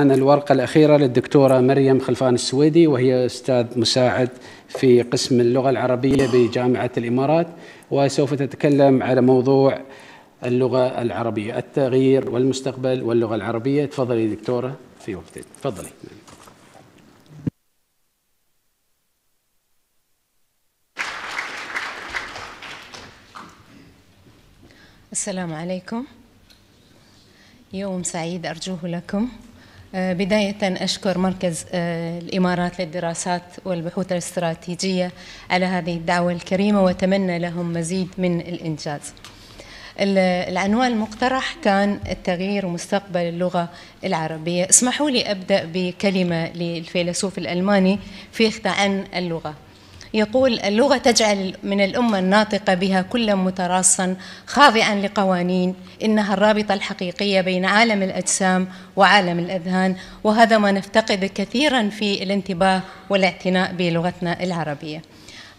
معنا الورقة الأخيرة للدكتورة مريم خلفان السويدي وهي أستاذ مساعد في قسم اللغة العربية بجامعة الإمارات وسوف تتكلم على موضوع اللغة العربية التغيير والمستقبل واللغة العربية تفضلي دكتورة في وقتك تفضلي السلام عليكم يوم سعيد أرجوه لكم بداية أشكر مركز آه، الإمارات للدراسات والبحوث الاستراتيجية على هذه الدعوة الكريمة وأتمنى لهم مزيد من الإنجاز العنوان المقترح كان التغيير ومستقبل اللغة العربية اسمحوا لي أبدأ بكلمة للفيلسوف الألماني فيخت عن اللغة يقول اللغة تجعل من الأمة الناطقة بها كلا متراصا خاضعا لقوانين إنها الرابطة الحقيقية بين عالم الأجسام وعالم الأذهان وهذا ما نفتقد كثيرا في الانتباه والاعتناء بلغتنا العربية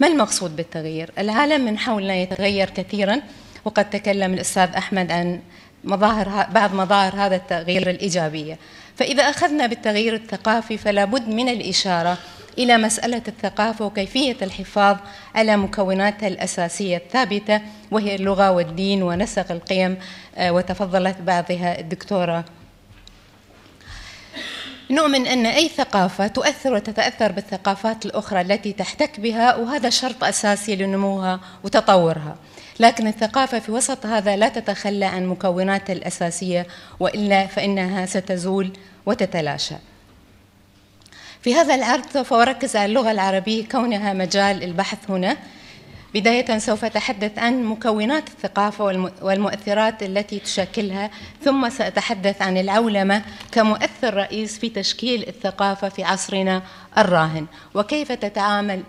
ما المقصود بالتغيير؟ العالم من حولنا يتغير كثيرا وقد تكلم الأستاذ أحمد عن مظاهر بعض مظاهر هذا التغيير الإيجابية فإذا أخذنا بالتغيير الثقافي فلا بد من الإشارة إلى مسألة الثقافة وكيفية الحفاظ على مكوناتها الأساسية الثابتة وهي اللغة والدين ونسق القيم آه، وتفضلت بعضها الدكتورة نؤمن أن أي ثقافة تؤثر وتتأثر بالثقافات الأخرى التي تحتك بها وهذا شرط أساسي لنموها وتطورها لكن الثقافة في وسط هذا لا تتخلى عن مكوناتها الأساسية وإلا فإنها ستزول وتتلاشى في هذا العرض سوف أركز على اللغة العربية كونها مجال البحث هنا بداية سوف أتحدث عن مكونات الثقافة والمؤثرات التي تشكلها ثم سأتحدث عن العولمة كمؤثر رئيس في تشكيل الثقافة في عصرنا الراهن وكيف تتعامل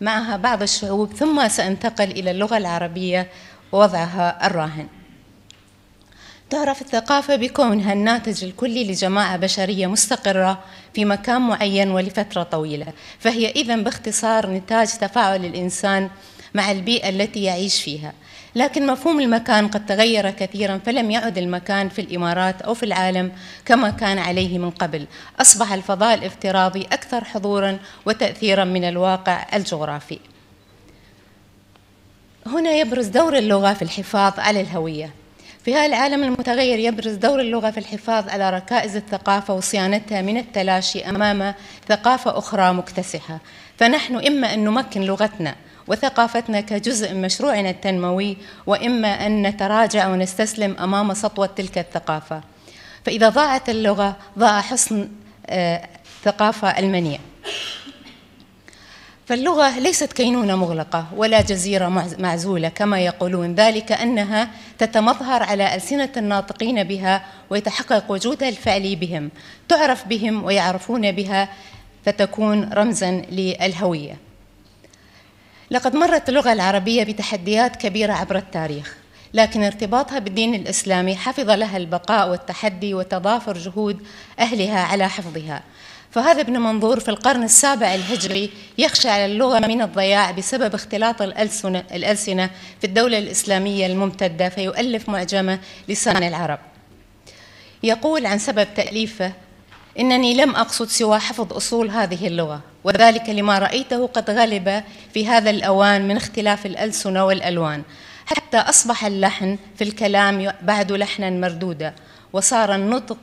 معها بعض الشعوب ثم سأنتقل إلى اللغة العربية ووضعها الراهن تعرف الثقافة بكونها الناتج الكلي لجماعة بشرية مستقرة في مكان معين ولفترة طويلة فهي إذا باختصار نتاج تفاعل الإنسان مع البيئة التي يعيش فيها لكن مفهوم المكان قد تغير كثيرا فلم يعد المكان في الإمارات أو في العالم كما كان عليه من قبل أصبح الفضاء الافتراضي أكثر حضورا وتأثيرا من الواقع الجغرافي هنا يبرز دور اللغة في الحفاظ على الهوية في هذا العالم المتغير يبرز دور اللغة في الحفاظ على ركائز الثقافة وصيانتها من التلاشي أمام ثقافة أخرى مكتسحة فنحن إما أن نمكن لغتنا وثقافتنا كجزء من مشروعنا التنموي وإما أن نتراجع ونستسلم أمام سطوة تلك الثقافة فإذا ضاعت اللغة ضاع حسن آه، ثقافة المنيع فاللغة ليست كينونة مغلقة ولا جزيرة معزولة كما يقولون ذلك أنها تتمظهر على ألسنة الناطقين بها ويتحقق وجودها الفعلي بهم تعرف بهم ويعرفون بها فتكون رمزا للهوية لقد مرت اللغة العربية بتحديات كبيرة عبر التاريخ لكن ارتباطها بالدين الإسلامي حفظ لها البقاء والتحدي وتضافر جهود أهلها على حفظها فهذا ابن منظور في القرن السابع الهجري يخشى على اللغة من الضياع بسبب اختلاط الألسنة, الألسنة في الدولة الإسلامية الممتدة فيؤلف معجمة لسان العرب يقول عن سبب تأليفه إنني لم أقصد سوى حفظ أصول هذه اللغة وذلك لما رأيته قد غلب في هذا الأوان من اختلاف الألسنة والألوان حتى أصبح اللحن في الكلام بعد لحنا مردودا وصار النطق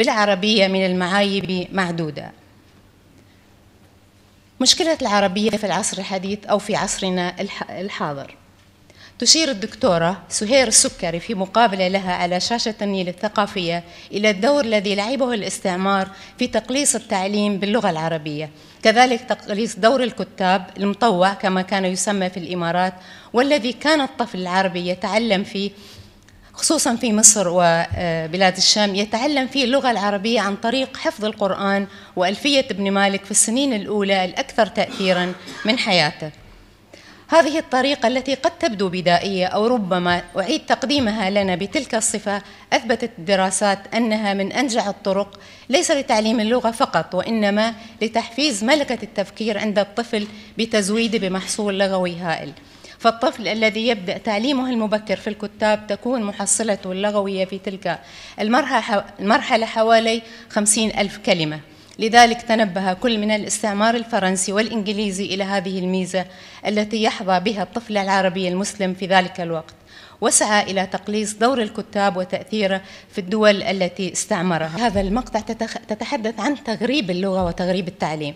بالعربية من المعايب معدودة مشكلة العربية في العصر الحديث أو في عصرنا الحاضر تشير الدكتورة سهير السكري في مقابلة لها على شاشة النيل الثقافية إلى الدور الذي لعبه الاستعمار في تقليص التعليم باللغة العربية كذلك تقليص دور الكتاب المطوع كما كان يسمى في الإمارات والذي كان الطفل العربي يتعلم فيه خصوصا في مصر وبلاد الشام يتعلم فيه اللغة العربية عن طريق حفظ القرآن وألفية ابن مالك في السنين الأولى الأكثر تأثيرا من حياته هذه الطريقة التي قد تبدو بدائية أو ربما أعيد تقديمها لنا بتلك الصفة أثبتت الدراسات أنها من أنجع الطرق ليس لتعليم اللغة فقط وإنما لتحفيز ملكة التفكير عند الطفل بتزويده بمحصول لغوي هائل فالطفل الذي يبدأ تعليمه المبكر في الكتاب تكون محصلته اللغوية في تلك المرحلة حوالي خمسين ألف كلمة لذلك تنبه كل من الاستعمار الفرنسي والإنجليزي إلى هذه الميزة التي يحظى بها الطفل العربي المسلم في ذلك الوقت وسعى إلى تقليص دور الكتاب وتأثيره في الدول التي استعمرها هذا المقطع تتحدث عن تغريب اللغة وتغريب التعليم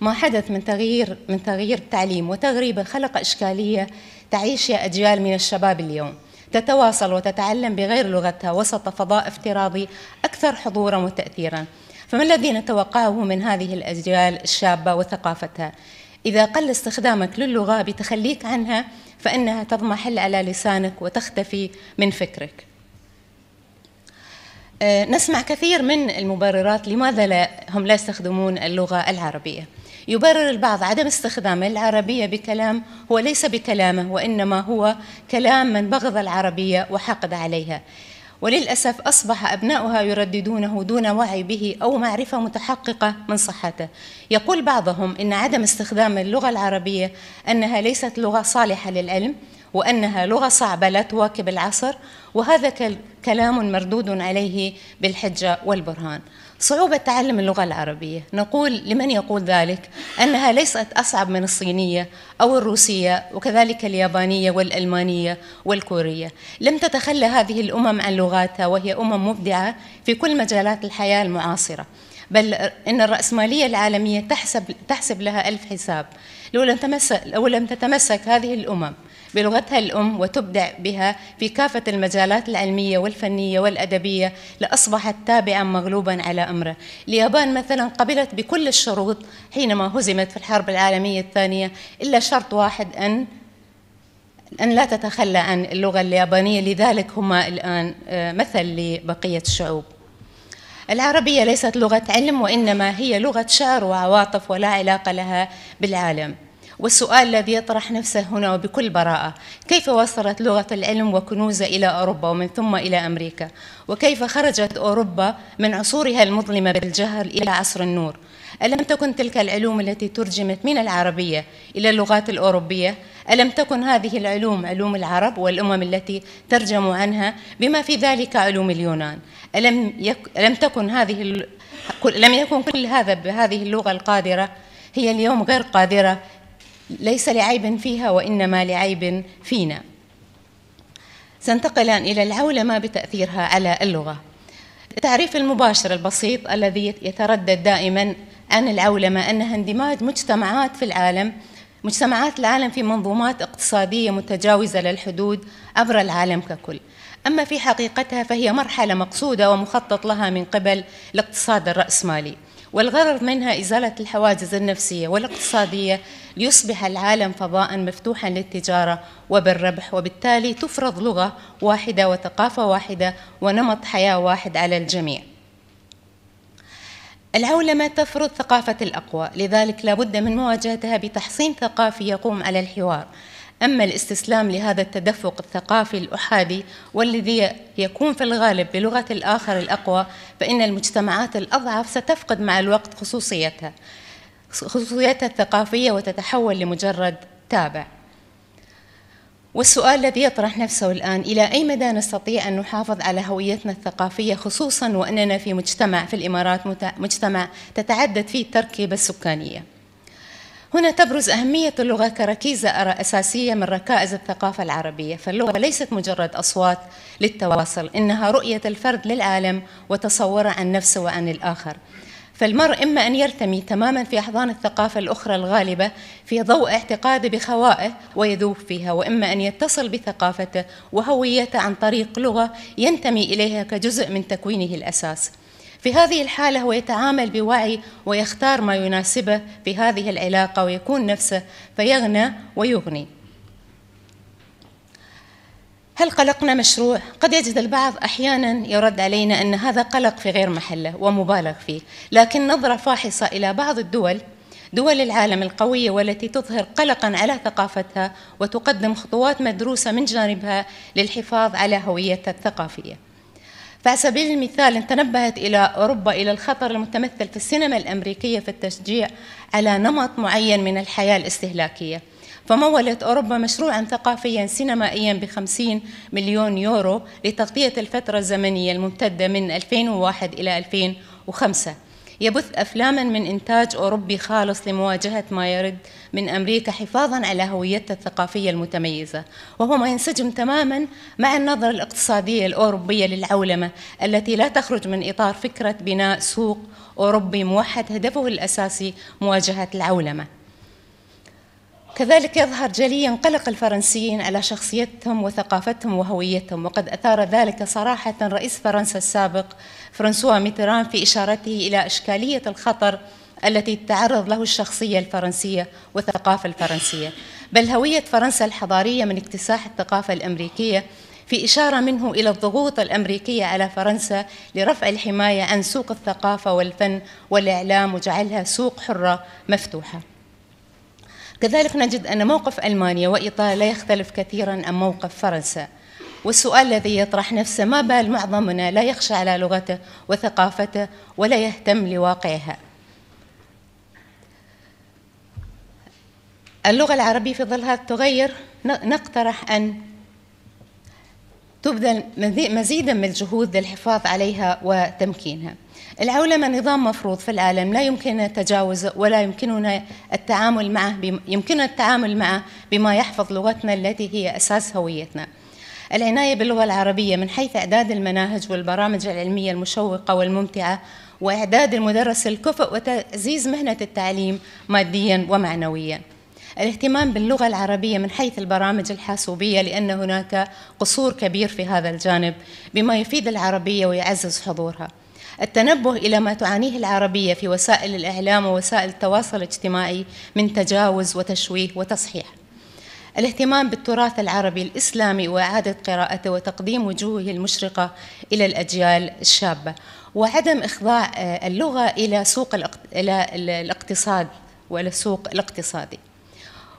ما حدث من تغيير من تغيير التعليم وتغريبه خلق اشكاليه تعيشها اجيال من الشباب اليوم تتواصل وتتعلم بغير لغتها وسط فضاء افتراضي اكثر حضورا وتاثيرا فما الذي نتوقعه من هذه الاجيال الشابه وثقافتها اذا قل استخدامك للغه بتخليك عنها فانها تضمحل على لسانك وتختفي من فكرك أه، نسمع كثير من المبررات لماذا لا هم لا يستخدمون اللغة العربية يبرر البعض عدم استخدام العربية بكلام هو ليس بكلامه وإنما هو كلام من بغض العربية وحقد عليها وللأسف أصبح أبناؤها يرددونه دون وعي به أو معرفة متحققة من صحته يقول بعضهم إن عدم استخدام اللغة العربية أنها ليست لغة صالحة للعلم وأنها لغة صعبة لا تواكب العصر وهذا كلام مردود عليه بالحجة والبرهان صعوبة تعلم اللغة العربية نقول لمن يقول ذلك أنها ليست أصعب من الصينية أو الروسية وكذلك اليابانية والألمانية والكورية لم تتخلى هذه الأمم عن لغاتها وهي أمم مبدعة في كل مجالات الحياة المعاصرة بل إن الرأسمالية العالمية تحسب, تحسب لها ألف حساب لو لم, تمسك لو لم تتمسك هذه الأمم بلغتها الأم وتبدع بها في كافة المجالات العلمية والفنية والأدبية لأصبحت تابعا مغلوبا على أمره اليابان مثلا قبلت بكل الشروط حينما هزمت في الحرب العالمية الثانية إلا شرط واحد أن أن لا تتخلى عن اللغة اليابانية لذلك هما الآن آه، مثل لبقية الشعوب العربية ليست لغة علم وإنما هي لغة شعر وعواطف ولا علاقة لها بالعالم والسؤال الذي يطرح نفسه هنا وبكل براءة كيف وصلت لغة العلم وكنوزة إلى أوروبا ومن ثم إلى أمريكا وكيف خرجت أوروبا من عصورها المظلمة بالجهل إلى عصر النور ألم تكن تلك العلوم التي ترجمت من العربية إلى اللغات الأوروبية ألم تكن هذه العلوم علوم العرب والأمم التي ترجموا عنها بما في ذلك علوم اليونان ألم, يك... ألم تكن هذه لم يكن كل هذا بهذه اللغة القادرة هي اليوم غير قادرة ليس لعيب فيها وإنما لعيب فينا سنتقل إلى العولمة بتأثيرها على اللغة التعريف المباشر البسيط الذي يتردد دائما عن العولمة أنها اندماج مجتمعات في العالم مجتمعات العالم في منظومات اقتصادية متجاوزة للحدود عبر العالم ككل أما في حقيقتها فهي مرحلة مقصودة ومخطط لها من قبل الاقتصاد الرأسمالي والغرض منها إزالة الحواجز النفسية والاقتصادية ليصبح العالم فضاء مفتوحا للتجارة وبالربح وبالتالي تفرض لغة واحدة وثقافة واحدة ونمط حياة واحد على الجميع العولمة تفرض ثقافة الأقوى لذلك لابد من مواجهتها بتحصين ثقافي يقوم على الحوار أما الاستسلام لهذا التدفق الثقافي الأحادي والذي يكون في الغالب بلغة الآخر الأقوى فإن المجتمعات الأضعف ستفقد مع الوقت خصوصيتها خصوصيتها الثقافية وتتحول لمجرد تابع والسؤال الذي يطرح نفسه الآن إلى أي مدى نستطيع أن نحافظ على هويتنا الثقافية خصوصا وأننا في مجتمع في الإمارات مجتمع تتعدد فيه التركيبة السكانية هنا تبرز أهمية اللغة كركيزة أساسية من ركائز الثقافة العربية فاللغة ليست مجرد أصوات للتواصل إنها رؤية الفرد للعالم وتصوره عن نفسه وعن الآخر فالمرء إما أن يرتمي تماما في أحضان الثقافة الأخرى الغالبة في ضوء اعتقاده بخوائه ويذوب فيها وإما أن يتصل بثقافته وهويته عن طريق لغة ينتمي إليها كجزء من تكوينه الأساس في هذه الحالة هو يتعامل بوعي ويختار ما يناسبه في هذه العلاقة ويكون نفسه فيغنى ويغني هل قلقنا مشروع؟ قد يجد البعض أحيانا يرد علينا أن هذا قلق في غير محله ومبالغ فيه لكن نظرة فاحصة إلى بعض الدول دول العالم القوية والتي تظهر قلقا على ثقافتها وتقدم خطوات مدروسة من جانبها للحفاظ على هويتها الثقافية فعلى سبيل المثال تنبهت إلى أوروبا إلى الخطر المتمثل في السينما الأمريكية في التشجيع على نمط معين من الحياة الاستهلاكية فمولت أوروبا مشروعا ثقافيا سينمائيا بخمسين مليون يورو لتغطية الفترة الزمنية الممتدة من 2001 إلى 2005 يبث أفلاما من إنتاج أوروبي خالص لمواجهة ما يرد من أمريكا حفاظا على هويتها الثقافية المتميزة وهو ما ينسجم تماما مع النظرة الاقتصادية الأوروبية للعولمة التي لا تخرج من إطار فكرة بناء سوق أوروبي موحد هدفه الأساسي مواجهة العولمة كذلك يظهر جليا قلق الفرنسيين على شخصيتهم وثقافتهم وهويتهم وقد أثار ذلك صراحة رئيس فرنسا السابق فرانسوا ميتران في إشارته إلى إشكالية الخطر التي تعرض له الشخصية الفرنسية والثقافة الفرنسية بل هوية فرنسا الحضارية من اكتساح الثقافة الأمريكية في إشارة منه إلى الضغوط الأمريكية على فرنسا لرفع الحماية عن سوق الثقافة والفن والإعلام وجعلها سوق حرة مفتوحة كذلك نجد أن موقف ألمانيا وإيطاليا لا يختلف كثيرا عن موقف فرنسا والسؤال الذي يطرح نفسه ما بال معظمنا لا يخشى على لغته وثقافته ولا يهتم لواقعها اللغة العربية في ظلها تغير نقترح أن تبذل مزيدا من الجهود للحفاظ عليها وتمكينها العولمة نظام مفروض في العالم لا يمكننا تجاوزه ولا يمكننا التعامل معه بم... يمكننا التعامل معه بما يحفظ لغتنا التي هي أساس هويتنا العناية باللغة العربية من حيث إعداد المناهج والبرامج العلمية المشوقة والممتعة وإعداد المدرس الكفء وتعزيز مهنة التعليم ماديا ومعنويا الاهتمام باللغة العربية من حيث البرامج الحاسوبية لأن هناك قصور كبير في هذا الجانب بما يفيد العربية ويعزز حضورها التنبه إلى ما تعانيه العربية في وسائل الإعلام ووسائل التواصل الاجتماعي من تجاوز وتشويه وتصحيح الاهتمام بالتراث العربي الإسلامي وإعادة قراءته وتقديم وجوهه المشرقة إلى الأجيال الشابة وعدم إخضاع آه، اللغة إلى سوق إلى الاقتصاد والى السوق الاقتصادي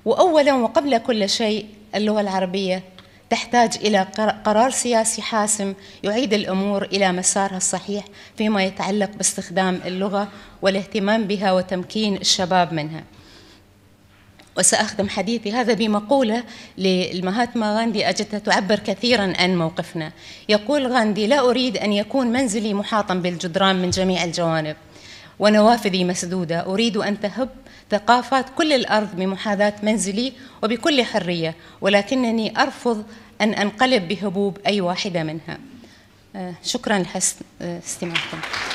واولا وقبل كل شيء اللغه العربيه تحتاج الى قرار سياسي حاسم يعيد الامور الى مسارها الصحيح فيما يتعلق باستخدام اللغه والاهتمام بها وتمكين الشباب منها. وسأختم حديثي هذا بمقولة للمهاتما غاندي أجدها تعبر كثيرا عن موقفنا يقول غاندي لا أريد أن يكون منزلي محاطا بالجدران من جميع الجوانب ونوافذي مسدودة أريد أن تهب ثقافات كل الأرض بمحاذاة منزلي وبكل حرية ولكنني أرفض أن أنقلب بهبوب أي واحدة منها آه، شكرا لحسن آه، استماعكم